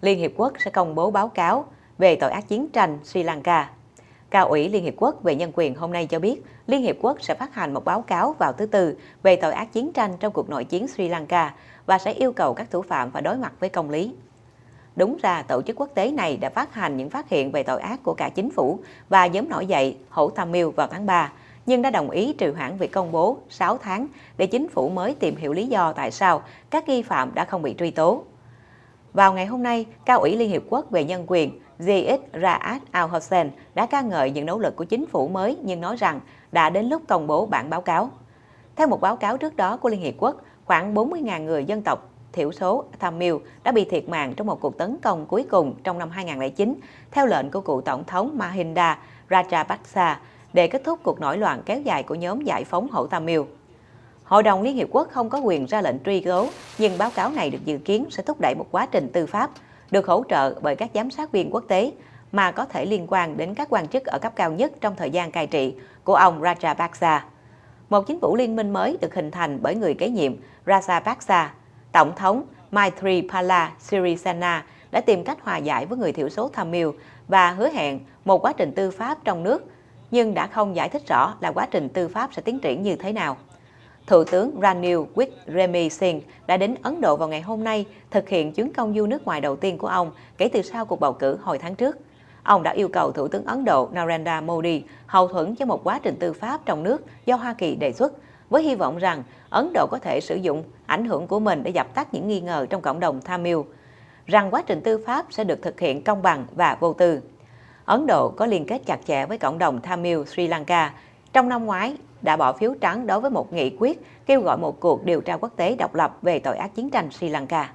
Liên Hiệp Quốc sẽ công bố báo cáo về tội ác chiến tranh Sri Lanka. Cao ủy Liên Hiệp Quốc về nhân quyền hôm nay cho biết, Liên Hiệp Quốc sẽ phát hành một báo cáo vào thứ Tư về tội ác chiến tranh trong cuộc nội chiến Sri Lanka và sẽ yêu cầu các thủ phạm phải đối mặt với công lý. Đúng ra, tổ chức quốc tế này đã phát hành những phát hiện về tội ác của cả chính phủ và nhóm nổi dậy hổ tham mưu vào tháng 3, nhưng đã đồng ý trì hoãn việc công bố 6 tháng để chính phủ mới tìm hiểu lý do tại sao các nghi phạm đã không bị truy tố. Vào ngày hôm nay, Cao ủy Liên Hiệp Quốc về Nhân quyền Ziad Ra'ad al-Hussein đã ca ngợi những nỗ lực của chính phủ mới nhưng nói rằng đã đến lúc công bố bản báo cáo. Theo một báo cáo trước đó của Liên Hiệp Quốc, khoảng 40.000 người dân tộc thiểu số Tamil đã bị thiệt mạng trong một cuộc tấn công cuối cùng trong năm 2009 theo lệnh của cựu tổng thống Mahinda Rajapaksa để kết thúc cuộc nổi loạn kéo dài của nhóm giải phóng hậu Tamil. Hội đồng Liên Hiệp Quốc không có quyền ra lệnh truy tố, nhưng báo cáo này được dự kiến sẽ thúc đẩy một quá trình tư pháp được hỗ trợ bởi các giám sát viên quốc tế mà có thể liên quan đến các quan chức ở cấp cao nhất trong thời gian cai trị của ông Rajapaksa. Một chính phủ liên minh mới được hình thành bởi người kế nhiệm Rajapaksa, Tổng thống Maithripala Sirisena đã tìm cách hòa giải với người thiểu số Tamil và hứa hẹn một quá trình tư pháp trong nước, nhưng đã không giải thích rõ là quá trình tư pháp sẽ tiến triển như thế nào. Thủ tướng Ranil Wickremesinghe đã đến Ấn Độ vào ngày hôm nay thực hiện chuyến công du nước ngoài đầu tiên của ông kể từ sau cuộc bầu cử hồi tháng trước. Ông đã yêu cầu Thủ tướng Ấn Độ Narendra Modi hậu thuẫn cho một quá trình tư pháp trong nước do Hoa Kỳ đề xuất, với hy vọng rằng Ấn Độ có thể sử dụng ảnh hưởng của mình để dập tắt những nghi ngờ trong cộng đồng tham mưu, rằng quá trình tư pháp sẽ được thực hiện công bằng và vô tư. Ấn Độ có liên kết chặt chẽ với cộng đồng Tamil Sri Lanka trong năm ngoái, đã bỏ phiếu trắng đối với một nghị quyết kêu gọi một cuộc điều tra quốc tế độc lập về tội ác chiến tranh Sri Lanka.